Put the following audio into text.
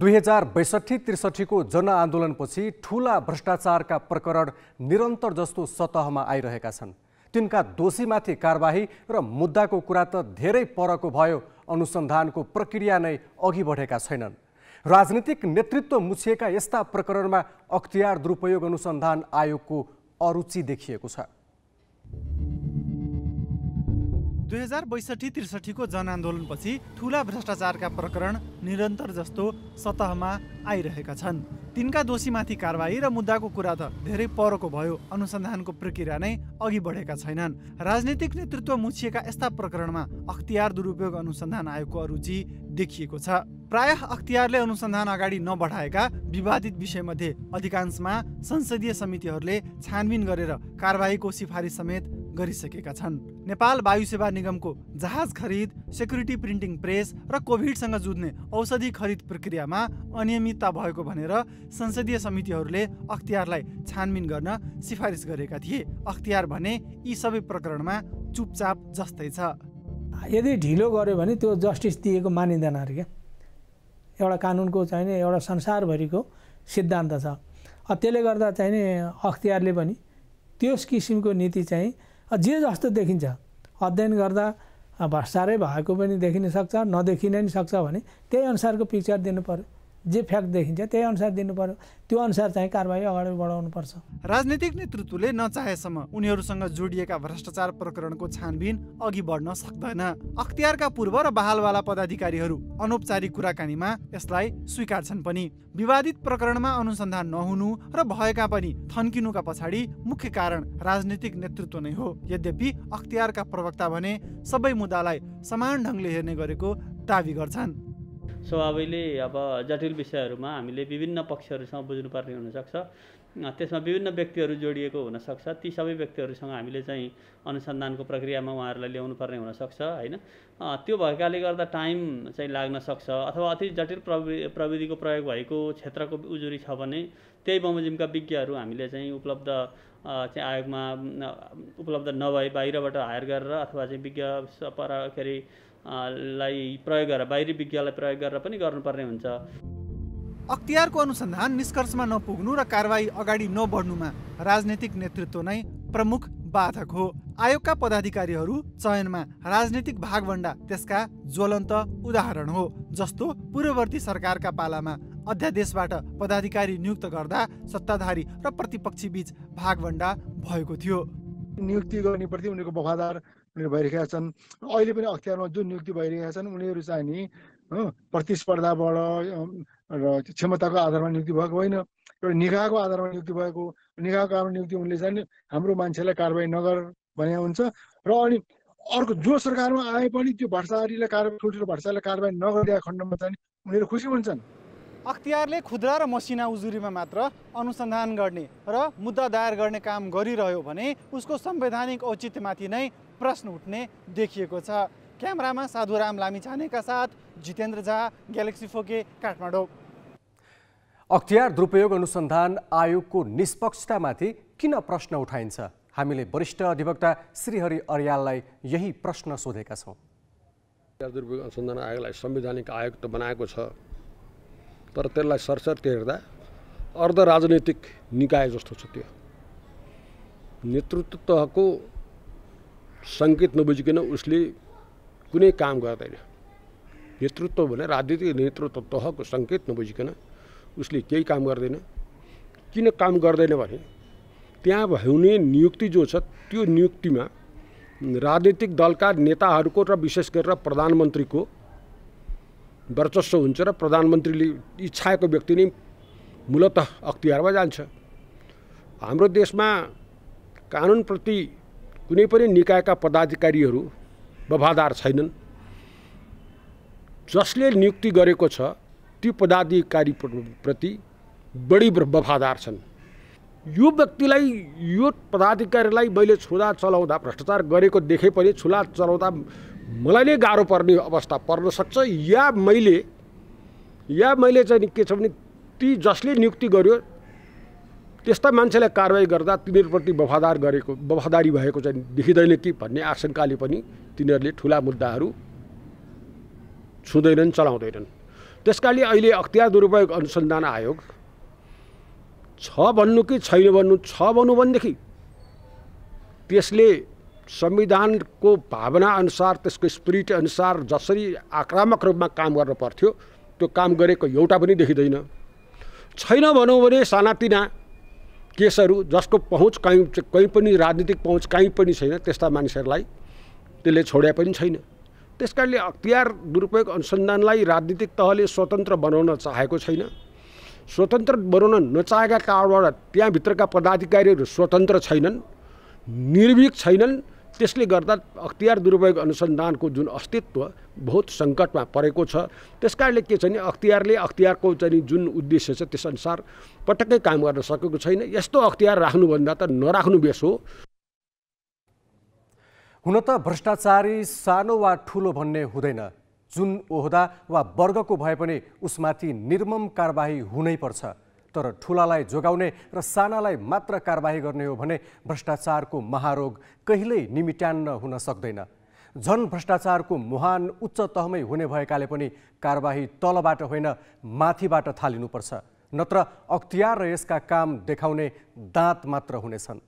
दुई हजार बैसठी त्रिसठीको जनआन्दोलनपछि ठुला भ्रष्टाचारका प्रकरण निरन्तर जस्तो सतहमा आइरहेका छन् तिनका दोषीमाथि कारवाही र मुद्दाको कुरा त धेरै परको भयो अनुसन्धानको प्रक्रिया नै अघि बढेका छैनन् राजनीतिक नेतृत्व मुछिएका यस्ता प्रकरणमा अख्तियार दुरुपयोग अनुसन्धान आयोगको अरुचि देखिएको छ दुई हजार बैसठी त्रिसठीको जनआन्दोलनपछि ठुला भ्रष्टाचारका प्रकरण निरन्तर जस्तो सतहमा आइरहेका छन् तिनका दोषीमाथि कारवाही र मुद्दाको कुरा त धेरै परको भयो अनुसन्धानको प्रक्रिया नै अघि बढेका छैनन् राजनीतिक नेतृत्व मुछिएका यस्ता प्रकरणमा अख्तियार दुरुपयोग अनुसन्धान आयोगको अरुचि देखिएको छ प्राय अख्तियारले अनुसन्धान अगाडि नबढाएका विवादित विषयमध्ये अधिकांशमा संसदीय समितिहरूले छानबिन गरेर कारवाहीको सिफारिस समेत गरिसकेका छन् नेपाल वायु सेवा निगमको जहाज खरिद सेक्युरिटी प्रिन्टिङ प्रेस र कोभिडसँग जुझ्ने औषधि खरिद प्रक्रियामा अनियमितता भएको भनेर संसदीय समितिहरूले अख्तियारलाई छानबिन गर्न सिफारिस गरेका थिए अख्तियार भने यी सबै प्रकरणमा चुपचाप जस्तै छ यदि ढिलो गर्यो भने त्यो जस्टिस दिएको मानिँदैन अरे क्या एउटा कानुनको चाहिने एउटा संसारभरिको सिद्धान्त छ त्यसले गर्दा चाहिँ नि अख्तियारले पनि त्यस किसिमको नीति चाहिँ जे जस्तो देखिन्छ अध्ययन गर्दा भ्रष्टारै भएको पनि देखिन सक्छ नदेखिन नि सक्छ भने त्यही अनुसारको पिक्चर दिनु पऱ्यो जे फ्याक्ट देखिन्छ त्यही अनुसार दिनु पर्यो त्यो अनुसार चाहिँ कारवाही अगाडि बढाउनु पर्छ राजनीतिक नेतृत्वले नचाहेसम्म उनीहरूसँग जोडिएका भ्रष्टाचार प्रकरणको छानबिन अघि बढ्न सक्दैन अख्तियारका पूर्व र बहालवाला पदाधिकारीहरू अनौपचारिक कुराकानीमा यसलाई स्वीकार्छन् पनि विवादित प्रकरणमा अनुसन्धान नहुनु र भएका पनि थन्किनुका पछाडि मुख्य कारण राजनीतिक नेतृत्व नै हो यद्यपि अख्तियारका प्रवक्ता भने सबै मुद्दालाई समान ढङ्गले हेर्ने गरेको दावी गर्छन् स्वभावैले अब जटिल विषयहरूमा हामीले विभिन्न पक्षहरूसँग बुझ्नुपर्ने हुनसक्छ त्यसमा विभिन्न व्यक्तिहरू जोडिएको हुनसक्छ ती सबै व्यक्तिहरूसँग हामीले चाहिँ अनुसन्धानको प्रक्रियामा उहाँहरूलाई ल्याउनुपर्ने हुनसक्छ होइन त्यो भएकाले गर्दा टाइम चाहिँ लाग्न सक्छ अथवा अति जटिल प्रवि प्रविधिको प्रयोग भएको क्षेत्रको उजुरी छ भने त्यही बमोजिमका विज्ञहरू हामीले चाहिँ उपलब्ध चाहिँ आयोगमा उपलब्ध नभए बाहिरबाट हायर गरेर अथवा चाहिँ विज्ञ पर के अरे लाई प्रयोग गरेर बाहिरी विज्ञलाई प्रयोग गरेर पनि गर्नुपर्ने हुन्छ अख्तियारको अनुसन्धान निष्कर्षमा नपुग्नु र कारवाही अगाडि नबढ्नुमा राजनैतिक नेतृत्व नै प्रमुख बाधक हो आयोगका पदाधिकारीहरू चयनमा राजनीतिक भागभन्डा त्यसका ज्वलन्त उदाहरण हो जस्तो पूर्ववर्ती सरकारका पालामा अध्यादेशबाट पदाधिकारी नियुक्त गर्दा सत्ताधारी र प्रतिपक्षी बीच भागभन्डा भएको थियो नियुक्ति गर्ने गर्नेप्रति उनीहरूको वफादार उनीहरू भइरहेका छन् अहिले पनि अख्तियारमा जुन नियुक्ति भइरहेका छन् उनीहरू चाहिँ नि प्रतिस्पर्धाबाट र क्षमताको आधारमा नियुक्ति भएको होइन एउटा निकायको आधारमा नियुक्ति भएको निकायको आधारमा नियुक्ति उनले चाहिँ हाम्रो मान्छेलाई कारवाही नगर भने हुन्छ र अनि अर्को जो सरकारमा आए पनि त्यो भट्टारीलाई कारवाही ठुल्ठुलो भट्टारीलाई कारवाही नगरिरहेको खण्डमा चाहिँ उनीहरू खुसी हुन्छन् अख्तियारले खुद्रा र मसिना उजुरीमा मात्र अनुसन्धान गर्ने र मुद्दा दायर गर्ने काम गरिरह्यो भने उसको संवैधानिक औचित्यमाथि नै प्रश्न उठ्ने देखिएको छ क्यामेरामा साधुराम लामिछानेका साथ जितेन्द्र झा ग्यालेक्सी फोके काठमाडौँ अख्तियार दुरुपयोग अनुसन्धान आयोगको निष्पक्षतामाथि किन प्रश्न उठाइन्छ हामीले वरिष्ठ अधिवक्ता श्रीहरि अर्याललाई यही प्रश्न सोधेका छौँ दुरुपयोग अनुसन्धान आयोगलाई संवैधानिक आयोग त बनाएको छ तर त्यसलाई सरसर्ती हेर्दा अर्ध राजनैतिक निकाय जस्तो छ त्यो नेतृत्व तहको सङ्केत नबुझिकन उसले कुनै काम गर्दैन नेतृत्व भने राजनीतिक नेतृत्व तहको सङ्केत नबुझिकन उसले केही काम गर्दैन किन काम गर्दैन भने त्यहाँ हुने नियुक्ति जो छ त्यो नियुक्तिमा राजनीतिक दलका नेताहरूको र विशेष गरेर प्रधानमन्त्रीको वर्चस्व हुन्छ र प्रधानमन्त्रीले इच्छाएको व्यक्ति नै मूलत अख्तियारमा जान्छ हाम्रो देशमा कानुनप्रति कुनै पनि निकायका पदाधिकारीहरू वफादार छैनन् जसले नियुक्ति गरेको छ ती पदाधिकारीप्रति बढी वफादार छन् यो व्यक्तिलाई यो पदाधिकारीलाई मैले छुला चलाउँदा भ्रष्टाचार गरेको देखे पनि छुला चलाउँदा मलाई नै गाह्रो पर्ने अवस्था पर्न सक्छ या मैले या मैले चाहिँ के छ भने ती जसले नियुक्ति गर्यो त्यस्ता मान्छेलाई कारवाही गर्दा तिनीहरूप्रति वफादार गरेको वफादारी भएको चाहिँ देखिँदैन कि भन्ने आशंकाले पनि तिनीहरूले ठुला मुद्दाहरू छुँदैनन् चलाउँदैनन् त्यस कारणले अहिले अख्तियार दुरुपयोग अनुसन्धान आयोग छ भन्नु कि छैन भन्नु छ भन्नु भनेदेखि त्यसले संविधानको भावना अनुसार त्यसको स्पिरिट अनुसार जसरी आक्रामक रूपमा काम गर्नु पर्थ्यो त्यो काम गरेको एउटा पनि देखिँदैन छैन भनौँ भने सानातिना केसहरू जसको पहुँच कहीँ कहीँ पनि राजनीतिक पहुँच कहीँ पनि छैन त्यस्ता मानिसहरूलाई त्यसले छोड्या पनि छैन त्यस कारणले अख्तियार दुरुपयोग अनुसन्धानलाई राजनीतिक तहले स्वतन्त्र बनाउन चाहेको छैन स्वतन्त्र बनाउन नचाहेका कारणबाट त्यहाँभित्रका पदाधिकारीहरू स्वतन्त्र छैनन् निर्भीक छैनन् त्यसले गर्दा अख्तियार दुरुपयोग अनुसन्धानको जुन अस्तित्व बहुत सङ्कटमा परेको छ त्यस कारणले के छ भने अख्तियारले अख्तियारको चाहिँ जुन उद्देश्य छ त्यसअनुसार पटक्कै काम गर्न सकेको छैन यस्तो अख्तियार राख्नुभन्दा त नराख्नु बेस हो हुन त भ्रष्टाचारी सानो वा ठुलो भन्ने हुँदैन जुन ओहदा वा वर्गको भए पनि उसमाथि निर्मम कारवाही हुनैपर्छ पर्छ तर ठुलालाई जोगाउने र सानालाई मात्र कारवाही गर्ने हो भने भ्रष्टाचारको महारोग कहिल्यै निमिट्यान्न हुन सक्दैन झन भ्रष्टाचारको मुहान उच्च तहमै हुने भएकाले पनि कारवाही तलबाट होइन माथिबाट थालिनुपर्छ नत्र अख्तियार र यसका काम देखाउने दाँत मात्र हुनेछन्